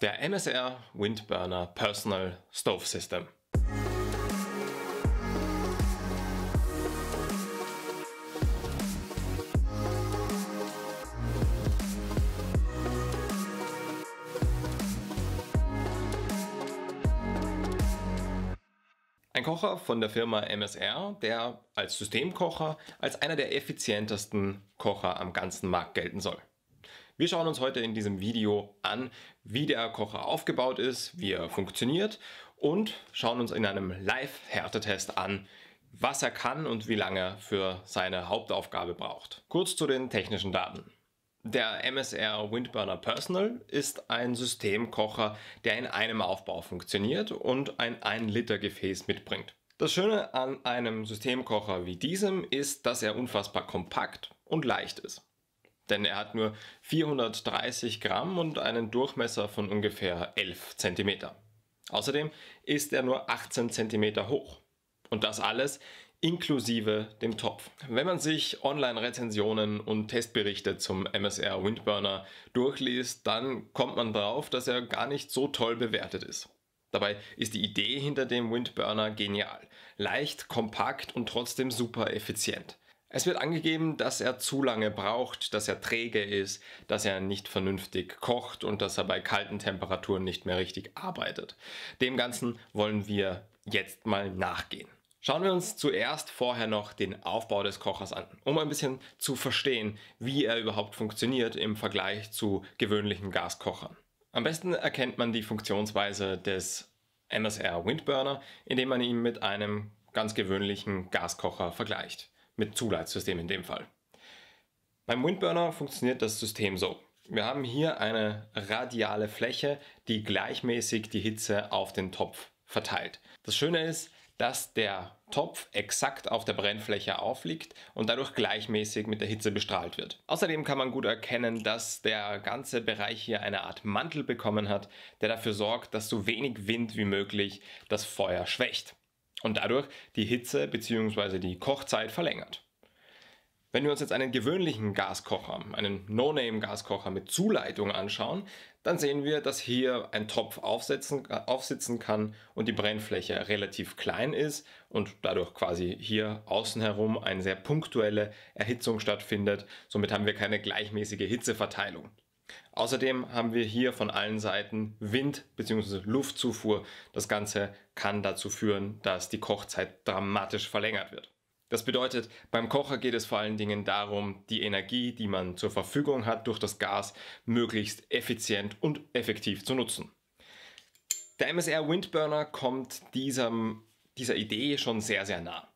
der MSR Windburner Personal Stove System. Ein Kocher von der Firma MSR, der als Systemkocher als einer der effizientesten Kocher am ganzen Markt gelten soll. Wir schauen uns heute in diesem Video an, wie der Kocher aufgebaut ist, wie er funktioniert und schauen uns in einem Live-Härtetest an, was er kann und wie lange er für seine Hauptaufgabe braucht. Kurz zu den technischen Daten. Der MSR Windburner Personal ist ein Systemkocher, der in einem Aufbau funktioniert und ein 1 Liter Gefäß mitbringt. Das Schöne an einem Systemkocher wie diesem ist, dass er unfassbar kompakt und leicht ist denn er hat nur 430 Gramm und einen Durchmesser von ungefähr 11 cm. Außerdem ist er nur 18 cm hoch. Und das alles inklusive dem Topf. Wenn man sich Online-Rezensionen und Testberichte zum MSR Windburner durchliest, dann kommt man drauf, dass er gar nicht so toll bewertet ist. Dabei ist die Idee hinter dem Windburner genial. Leicht, kompakt und trotzdem super effizient. Es wird angegeben, dass er zu lange braucht, dass er träge ist, dass er nicht vernünftig kocht und dass er bei kalten Temperaturen nicht mehr richtig arbeitet. Dem Ganzen wollen wir jetzt mal nachgehen. Schauen wir uns zuerst vorher noch den Aufbau des Kochers an, um ein bisschen zu verstehen, wie er überhaupt funktioniert im Vergleich zu gewöhnlichen Gaskochern. Am besten erkennt man die Funktionsweise des MSR Windburner, indem man ihn mit einem ganz gewöhnlichen Gaskocher vergleicht mit Zuleitsystem in dem Fall. Beim Windburner funktioniert das System so. Wir haben hier eine radiale Fläche, die gleichmäßig die Hitze auf den Topf verteilt. Das Schöne ist, dass der Topf exakt auf der Brennfläche aufliegt und dadurch gleichmäßig mit der Hitze bestrahlt wird. Außerdem kann man gut erkennen, dass der ganze Bereich hier eine Art Mantel bekommen hat, der dafür sorgt, dass so wenig Wind wie möglich das Feuer schwächt und dadurch die Hitze bzw. die Kochzeit verlängert. Wenn wir uns jetzt einen gewöhnlichen Gaskocher, einen No-Name-Gaskocher mit Zuleitung anschauen, dann sehen wir, dass hier ein Topf aufsetzen, aufsitzen kann und die Brennfläche relativ klein ist und dadurch quasi hier außen herum eine sehr punktuelle Erhitzung stattfindet. Somit haben wir keine gleichmäßige Hitzeverteilung. Außerdem haben wir hier von allen Seiten Wind bzw. Luftzufuhr. Das Ganze kann dazu führen, dass die Kochzeit dramatisch verlängert wird. Das bedeutet, beim Kocher geht es vor allen Dingen darum, die Energie, die man zur Verfügung hat durch das Gas, möglichst effizient und effektiv zu nutzen. Der MSR Windburner kommt diesem, dieser Idee schon sehr, sehr nah.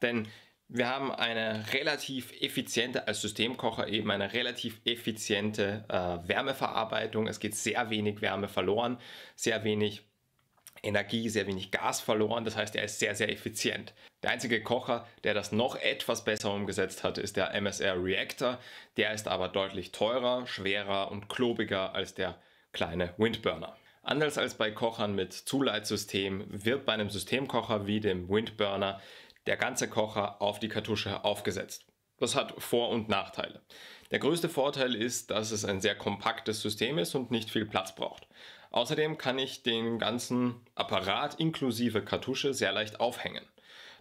Denn wir haben eine relativ effiziente, als Systemkocher eben eine relativ effiziente äh, Wärmeverarbeitung. Es geht sehr wenig Wärme verloren, sehr wenig Energie, sehr wenig Gas verloren. Das heißt, er ist sehr, sehr effizient. Der einzige Kocher, der das noch etwas besser umgesetzt hat, ist der MSR Reactor. Der ist aber deutlich teurer, schwerer und klobiger als der kleine Windburner. Anders als bei Kochern mit Zuleitsystem wird bei einem Systemkocher wie dem Windburner der ganze Kocher auf die Kartusche aufgesetzt. Das hat Vor- und Nachteile. Der größte Vorteil ist, dass es ein sehr kompaktes System ist und nicht viel Platz braucht. Außerdem kann ich den ganzen Apparat inklusive Kartusche sehr leicht aufhängen.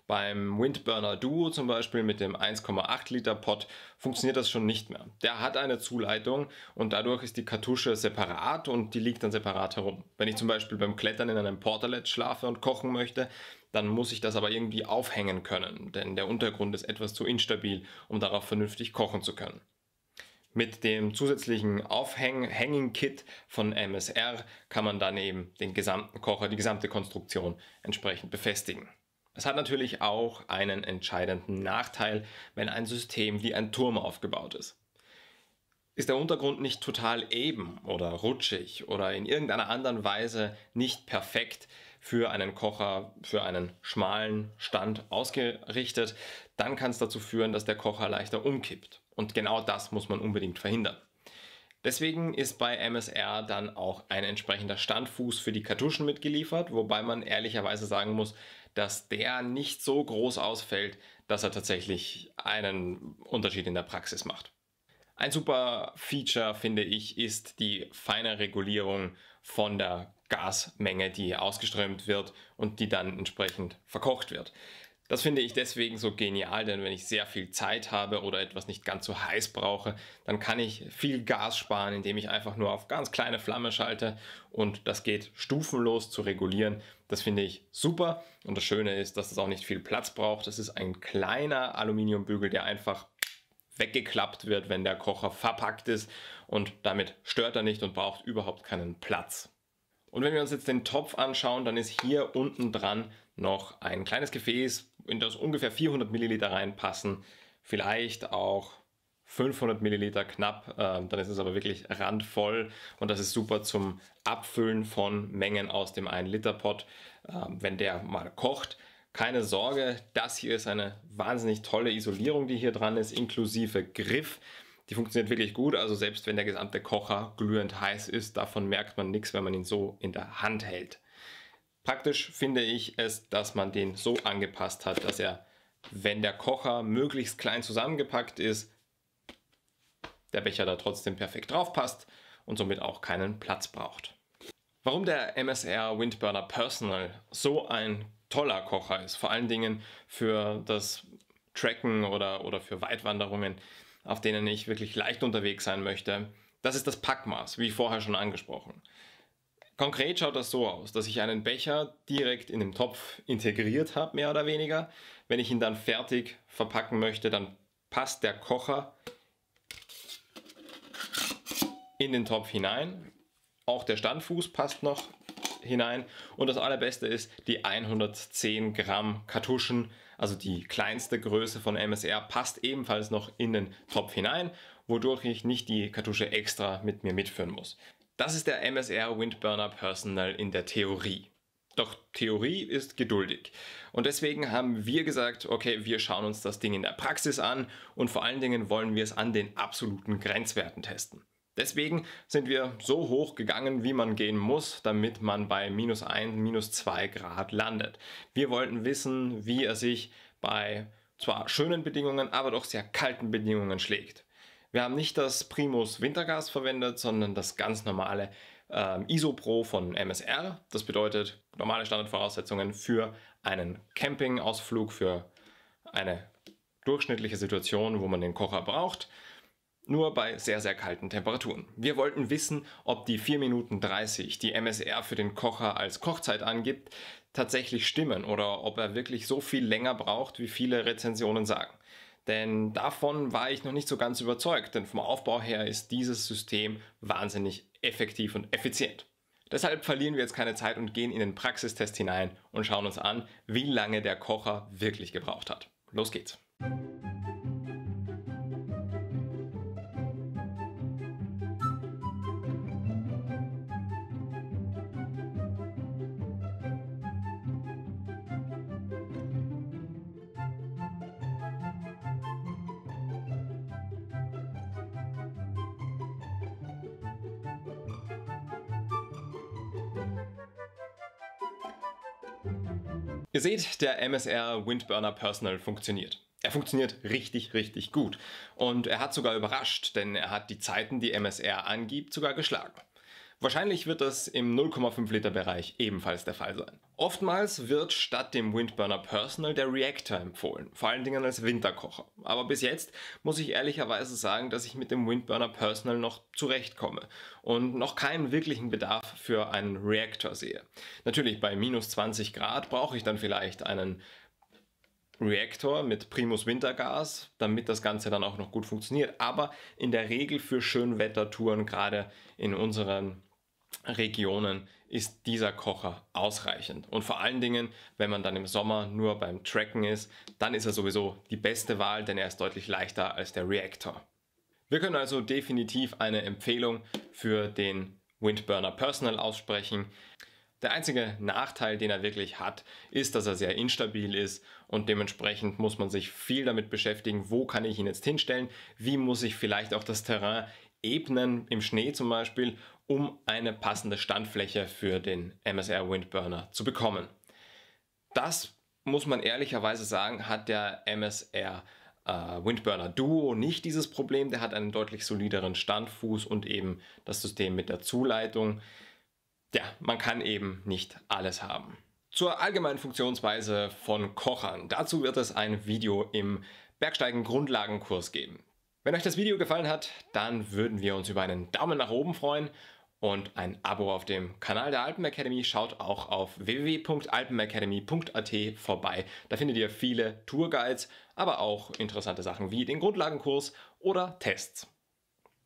Beim Windburner Duo zum Beispiel mit dem 1,8 Liter Pot funktioniert das schon nicht mehr. Der hat eine Zuleitung und dadurch ist die Kartusche separat und die liegt dann separat herum. Wenn ich zum Beispiel beim Klettern in einem Portalet schlafe und kochen möchte, dann muss ich das aber irgendwie aufhängen können, denn der Untergrund ist etwas zu instabil, um darauf vernünftig kochen zu können. Mit dem zusätzlichen Aufhäng-Hanging-Kit von MSR kann man dann eben den gesamten Kocher, die gesamte Konstruktion entsprechend befestigen. Es hat natürlich auch einen entscheidenden Nachteil, wenn ein System wie ein Turm aufgebaut ist. Ist der Untergrund nicht total eben oder rutschig oder in irgendeiner anderen Weise nicht perfekt, für einen Kocher, für einen schmalen Stand ausgerichtet, dann kann es dazu führen, dass der Kocher leichter umkippt. Und genau das muss man unbedingt verhindern. Deswegen ist bei MSR dann auch ein entsprechender Standfuß für die Kartuschen mitgeliefert, wobei man ehrlicherweise sagen muss, dass der nicht so groß ausfällt, dass er tatsächlich einen Unterschied in der Praxis macht. Ein super Feature, finde ich, ist die feine Regulierung von der Gasmenge, die ausgeströmt wird und die dann entsprechend verkocht wird. Das finde ich deswegen so genial, denn wenn ich sehr viel Zeit habe oder etwas nicht ganz so heiß brauche, dann kann ich viel Gas sparen, indem ich einfach nur auf ganz kleine Flamme schalte und das geht stufenlos zu regulieren. Das finde ich super und das Schöne ist, dass es das auch nicht viel Platz braucht. Es ist ein kleiner Aluminiumbügel, der einfach weggeklappt wird, wenn der Kocher verpackt ist und damit stört er nicht und braucht überhaupt keinen Platz. Und wenn wir uns jetzt den Topf anschauen, dann ist hier unten dran noch ein kleines Gefäß, in das ungefähr 400 Milliliter reinpassen, vielleicht auch 500 Milliliter knapp, ähm, dann ist es aber wirklich randvoll und das ist super zum Abfüllen von Mengen aus dem 1-Liter-Pot, ähm, wenn der mal kocht. Keine Sorge, das hier ist eine wahnsinnig tolle Isolierung, die hier dran ist, inklusive Griff. Die funktioniert wirklich gut, also selbst wenn der gesamte Kocher glühend heiß ist, davon merkt man nichts, wenn man ihn so in der Hand hält. Praktisch finde ich es, dass man den so angepasst hat, dass er, wenn der Kocher möglichst klein zusammengepackt ist, der Becher da trotzdem perfekt drauf passt und somit auch keinen Platz braucht. Warum der MSR Windburner Personal so ein toller Kocher ist. Vor allen Dingen für das Tracken oder, oder für Weitwanderungen, auf denen ich wirklich leicht unterwegs sein möchte. Das ist das Packmaß, wie vorher schon angesprochen. Konkret schaut das so aus, dass ich einen Becher direkt in den Topf integriert habe, mehr oder weniger. Wenn ich ihn dann fertig verpacken möchte, dann passt der Kocher in den Topf hinein. Auch der Standfuß passt noch hinein. Und das allerbeste ist die 110 Gramm Kartuschen, also die kleinste Größe von MSR, passt ebenfalls noch in den Topf hinein, wodurch ich nicht die Kartusche extra mit mir mitführen muss. Das ist der MSR Windburner Personal in der Theorie. Doch Theorie ist geduldig. Und deswegen haben wir gesagt, okay, wir schauen uns das Ding in der Praxis an und vor allen Dingen wollen wir es an den absoluten Grenzwerten testen. Deswegen sind wir so hoch gegangen, wie man gehen muss, damit man bei minus 1, minus 2 Grad landet. Wir wollten wissen, wie er sich bei zwar schönen Bedingungen, aber doch sehr kalten Bedingungen schlägt. Wir haben nicht das Primus Wintergas verwendet, sondern das ganz normale äh, Isopro von MSR. Das bedeutet normale Standardvoraussetzungen für einen Campingausflug, für eine durchschnittliche Situation, wo man den Kocher braucht nur bei sehr, sehr kalten Temperaturen. Wir wollten wissen, ob die 4 Minuten 30, die MSR für den Kocher als Kochzeit angibt, tatsächlich stimmen oder ob er wirklich so viel länger braucht, wie viele Rezensionen sagen. Denn davon war ich noch nicht so ganz überzeugt, denn vom Aufbau her ist dieses System wahnsinnig effektiv und effizient. Deshalb verlieren wir jetzt keine Zeit und gehen in den Praxistest hinein und schauen uns an, wie lange der Kocher wirklich gebraucht hat. Los geht's! Ihr seht, der MSR Windburner Personal funktioniert. Er funktioniert richtig, richtig gut. Und er hat sogar überrascht, denn er hat die Zeiten, die MSR angibt, sogar geschlagen. Wahrscheinlich wird das im 0,5 Liter Bereich ebenfalls der Fall sein. Oftmals wird statt dem Windburner Personal der Reactor empfohlen, vor allen Dingen als Winterkocher. Aber bis jetzt muss ich ehrlicherweise sagen, dass ich mit dem Windburner Personal noch zurechtkomme und noch keinen wirklichen Bedarf für einen Reactor sehe. Natürlich bei minus 20 Grad brauche ich dann vielleicht einen Reaktor mit Primus Wintergas, damit das Ganze dann auch noch gut funktioniert. Aber in der Regel für Schönwettertouren, gerade in unseren Regionen ist dieser Kocher ausreichend. Und vor allen Dingen, wenn man dann im Sommer nur beim Tracken ist, dann ist er sowieso die beste Wahl, denn er ist deutlich leichter als der Reactor. Wir können also definitiv eine Empfehlung für den Windburner Personal aussprechen. Der einzige Nachteil, den er wirklich hat, ist, dass er sehr instabil ist und dementsprechend muss man sich viel damit beschäftigen, wo kann ich ihn jetzt hinstellen, wie muss ich vielleicht auch das Terrain Ebenen im Schnee zum Beispiel, um eine passende Standfläche für den MSR Windburner zu bekommen. Das muss man ehrlicherweise sagen, hat der MSR äh, Windburner Duo nicht dieses Problem. Der hat einen deutlich solideren Standfuß und eben das System mit der Zuleitung. Ja, man kann eben nicht alles haben. Zur allgemeinen Funktionsweise von Kochern. Dazu wird es ein Video im Bergsteigen Grundlagenkurs geben. Wenn euch das Video gefallen hat, dann würden wir uns über einen Daumen nach oben freuen und ein Abo auf dem Kanal der Alpenacademy. Schaut auch auf www.alpenacademy.at vorbei. Da findet ihr viele Tourguides, aber auch interessante Sachen wie den Grundlagenkurs oder Tests.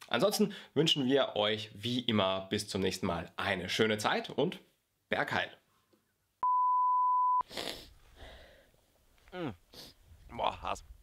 Ansonsten wünschen wir euch wie immer bis zum nächsten Mal eine schöne Zeit und Bergheil. Mmh. Boah, Hass.